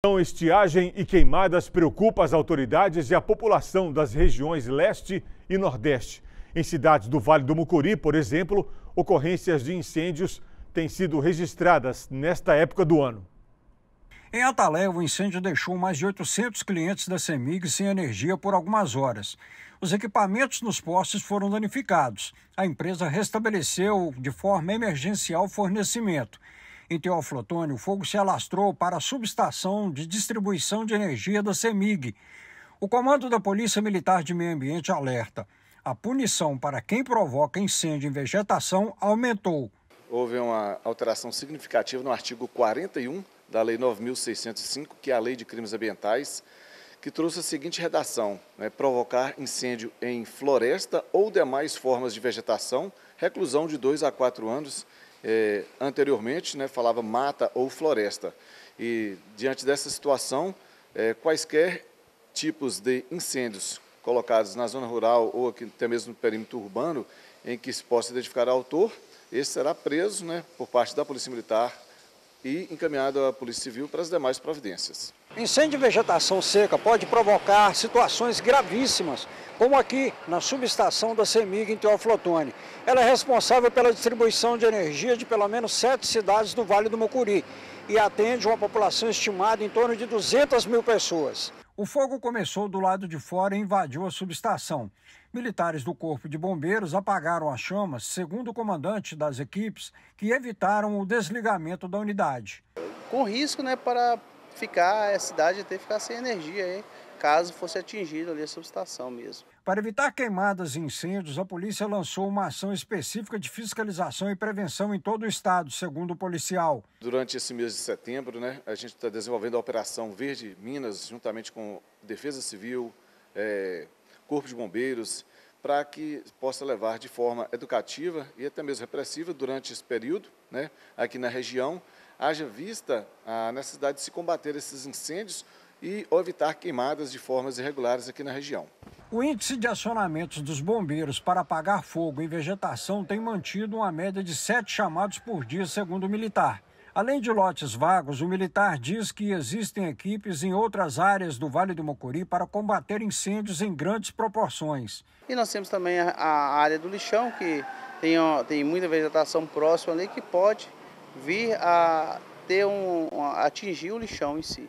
Então, estiagem e queimadas preocupa as autoridades e a população das regiões leste e nordeste. Em cidades do Vale do Mucuri, por exemplo, ocorrências de incêndios têm sido registradas nesta época do ano. Em Atalé, o incêndio deixou mais de 800 clientes da CEMIG sem energia por algumas horas. Os equipamentos nos postes foram danificados. A empresa restabeleceu de forma emergencial o fornecimento. Em Teoflotone, o fogo se alastrou para a subestação de distribuição de energia da CEMIG. O comando da Polícia Militar de Meio Ambiente alerta. A punição para quem provoca incêndio em vegetação aumentou. Houve uma alteração significativa no artigo 41 da Lei 9.605, que é a Lei de Crimes Ambientais, que trouxe a seguinte redação: né, provocar incêndio em floresta ou demais formas de vegetação, reclusão de dois a quatro anos é, anteriormente, né, falava mata ou floresta. E, diante dessa situação, é, quaisquer tipos de incêndios colocados na zona rural ou aqui, até mesmo no perímetro urbano, em que se possa identificar o autor, esse será preso né, por parte da Polícia Militar e encaminhado à Polícia Civil para as demais providências. Incêndio de vegetação seca pode provocar situações gravíssimas, como aqui na subestação da CEMIG em Teoflotone. Ela é responsável pela distribuição de energia de pelo menos sete cidades do Vale do Mucuri e atende uma população estimada em torno de 200 mil pessoas. O fogo começou do lado de fora e invadiu a subestação. Militares do Corpo de Bombeiros apagaram as chamas, segundo o comandante das equipes, que evitaram o desligamento da unidade. Com risco né, para ficar a cidade até ficar sem energia. Hein? caso fosse atingido ali a subestação mesmo. Para evitar queimadas e incêndios, a polícia lançou uma ação específica de fiscalização e prevenção em todo o estado, segundo o policial. Durante esse mês de setembro, né, a gente está desenvolvendo a Operação Verde Minas, juntamente com Defesa Civil, é, Corpo de Bombeiros, para que possa levar de forma educativa e até mesmo repressiva durante esse período, né, aqui na região, haja vista a necessidade de se combater esses incêndios e evitar queimadas de formas irregulares aqui na região. O índice de acionamentos dos bombeiros para apagar fogo em vegetação tem mantido uma média de sete chamados por dia, segundo o militar. Além de lotes vagos, o militar diz que existem equipes em outras áreas do Vale do Mocuri para combater incêndios em grandes proporções. E nós temos também a, área do lixão, que tem, tem muita vegetação próxima ali, que pode vir a ter um, a atingir o lixão em si.